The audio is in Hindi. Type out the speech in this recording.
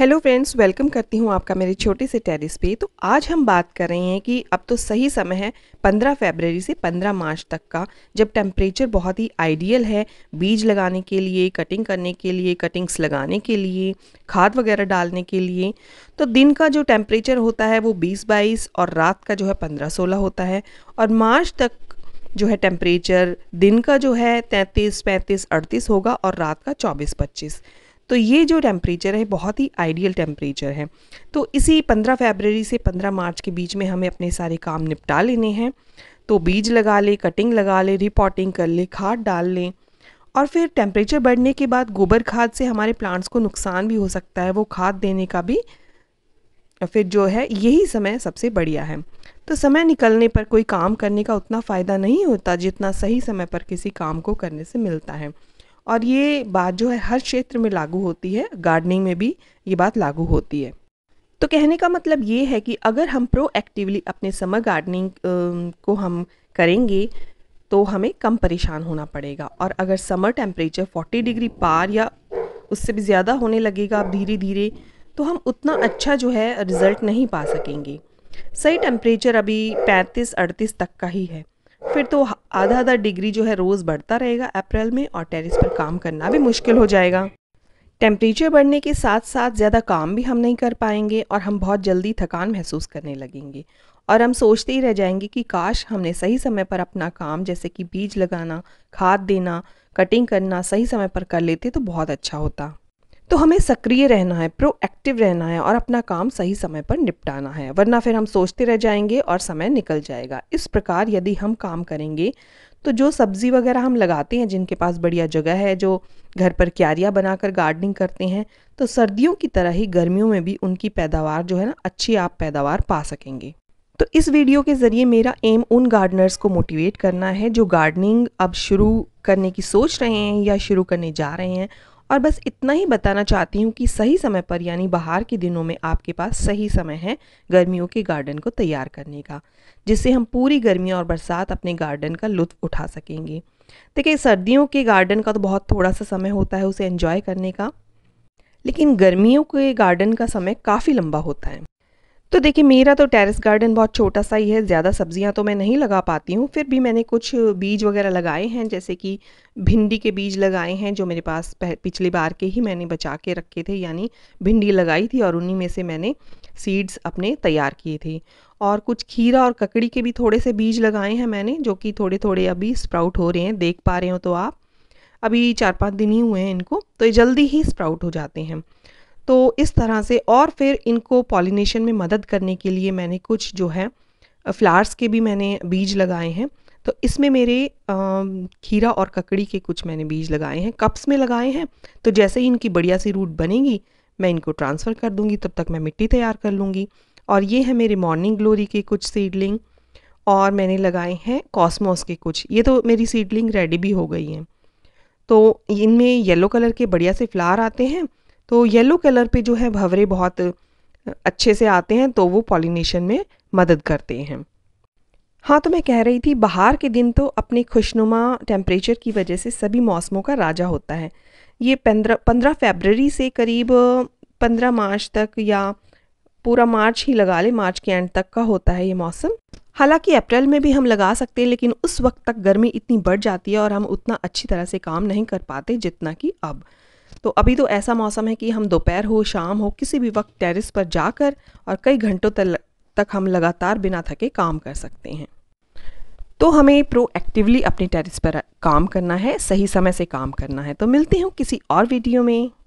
हेलो फ्रेंड्स वेलकम करती हूँ आपका मेरे छोटे से टेरिस पे तो आज हम बात कर रहे हैं कि अब तो सही समय है 15 फरवरी से 15 मार्च तक का जब टेम्परेचर बहुत ही आइडियल है बीज लगाने के लिए कटिंग करने के लिए कटिंग्स लगाने के लिए खाद वगैरह डालने के लिए तो दिन का जो टेम्परेचर होता है वो बीस बाईस और रात का जो है पंद्रह सोलह होता है और मार्च तक जो है टेम्परेचर दिन का जो है तैंतीस पैंतीस अड़तीस होगा और रात का चौबीस पच्चीस तो ये जो टेम्परेचर है बहुत ही आइडियल टेम्परेचर है तो इसी 15 फरवरी से 15 मार्च के बीच में हमें अपने सारे काम निपटा लेने हैं तो बीज लगा ले कटिंग लगा ले रिपोर्टिंग कर ले खाद डाल लें और फिर टेम्परेचर बढ़ने के बाद गोबर खाद से हमारे प्लांट्स को नुकसान भी हो सकता है वो खाद देने का भी फिर जो है यही समय सबसे बढ़िया है तो समय निकलने पर कोई काम करने का उतना फ़ायदा नहीं होता जितना सही समय पर किसी काम को करने से मिलता है और ये बात जो है हर क्षेत्र में लागू होती है गार्डनिंग में भी ये बात लागू होती है तो कहने का मतलब ये है कि अगर हम प्रोएक्टिवली अपने समर गार्डनिंग को हम करेंगे तो हमें कम परेशान होना पड़ेगा और अगर समर टेम्परेचर 40 डिग्री पार या उससे भी ज़्यादा होने लगेगा अब धीरे धीरे तो हम उतना अच्छा जो है रिज़ल्ट नहीं पा सकेंगे सही टेम्परेचर अभी 35-38 तक का ही है फिर तो आधा आधा डिग्री जो है रोज़ बढ़ता रहेगा अप्रैल में और टेरिस पर काम करना भी मुश्किल हो जाएगा टेम्परेचर बढ़ने के साथ साथ ज़्यादा काम भी हम नहीं कर पाएंगे और हम बहुत जल्दी थकान महसूस करने लगेंगे और हम सोचते ही रह जाएंगे कि काश हमने सही समय पर अपना काम जैसे कि बीज लगाना खाद देना कटिंग करना सही समय पर कर लेते तो बहुत अच्छा होता तो हमें सक्रिय रहना है प्रोएक्टिव रहना है और अपना काम सही समय पर निपटाना है वरना फिर हम सोचते रह जाएंगे और समय निकल जाएगा इस प्रकार यदि हम काम करेंगे तो जो सब्ज़ी वगैरह हम लगाते हैं जिनके पास बढ़िया जगह है जो घर पर क्यारियाँ बनाकर गार्डनिंग करते हैं तो सर्दियों की तरह ही गर्मियों में भी उनकी पैदावार जो है ना अच्छी आप पैदावार पा सकेंगे तो इस वीडियो के ज़रिए मेरा एम उन गार्डनर्स को मोटिवेट करना है जो गार्डनिंग अब शुरू करने की सोच रहे हैं या शुरू करने जा रहे हैं और बस इतना ही बताना चाहती हूँ कि सही समय पर यानी बाहर के दिनों में आपके पास सही समय है गर्मियों के गार्डन को तैयार करने का जिससे हम पूरी गर्मी और बरसात अपने गार्डन का लुत्फ उठा सकेंगे देखिए सर्दियों के गार्डन का तो बहुत थोड़ा सा समय होता है उसे एंजॉय करने का लेकिन गर्मियों के गार्डन का समय काफ़ी लंबा होता है तो देखिए मेरा तो टेरेस गार्डन बहुत छोटा सा ही है ज़्यादा सब्जियां तो मैं नहीं लगा पाती हूँ फिर भी मैंने कुछ बीज वगैरह लगाए हैं जैसे कि भिंडी के बीज लगाए हैं जो मेरे पास पिछली बार के ही मैंने बचा के रखे थे यानी भिंडी लगाई थी और उन्हीं में से मैंने सीड्स अपने तैयार किए थे और कुछ खीरा और ककड़ी के भी थोड़े से बीज लगाए हैं मैंने जो कि थोड़े थोड़े अभी स्प्राउट हो रहे हैं देख पा रहे हो तो आप अभी चार पाँच दिन ही हुए हैं इनको तो ये जल्दी ही स्प्राउट हो जाते हैं तो इस तरह से और फिर इनको पॉलिनेशन में मदद करने के लिए मैंने कुछ जो है फ्लावर्स के भी मैंने बीज लगाए हैं तो इसमें मेरे खीरा और ककड़ी के कुछ मैंने बीज लगाए हैं कप्स में लगाए हैं तो जैसे ही इनकी बढ़िया सी रूट बनेगी मैं इनको ट्रांसफ़र कर दूंगी तब तक मैं मिट्टी तैयार कर लूँगी और ये है मेरे मॉर्निंग ग्लोरी के कुछ सीडलिंग और मैंने लगाए हैं कॉस्मोस के कुछ ये तो मेरी सीडलिंग रेडी भी हो गई हैं तो इनमें येलो कलर के बढ़िया से फ्लावर आते हैं तो येलो कलर पे जो है भंवरे बहुत अच्छे से आते हैं तो वो पॉलिनेशन में मदद करते हैं हाँ तो मैं कह रही थी बाहर के दिन तो अपने खुशनुमा टेम्परेचर की वजह से सभी मौसमों का राजा होता है ये पंद्रह पंद्रह फेबररी से करीब पंद्रह मार्च तक या पूरा मार्च ही लगा ले मार्च के एंड तक का होता है ये मौसम हालांकि अप्रैल में भी हम लगा सकते हैं लेकिन उस वक्त तक गर्मी इतनी बढ़ जाती है और हम उतना अच्छी तरह से काम नहीं कर पाते जितना कि अब तो अभी तो ऐसा मौसम है कि हम दोपहर हो शाम हो किसी भी वक्त टेरिस पर जाकर और कई घंटों तक तक हम लगातार बिना थके काम कर सकते हैं तो हमें प्रोएक्टिवली अपने टेरिस पर काम करना है सही समय से काम करना है तो मिलती हूँ किसी और वीडियो में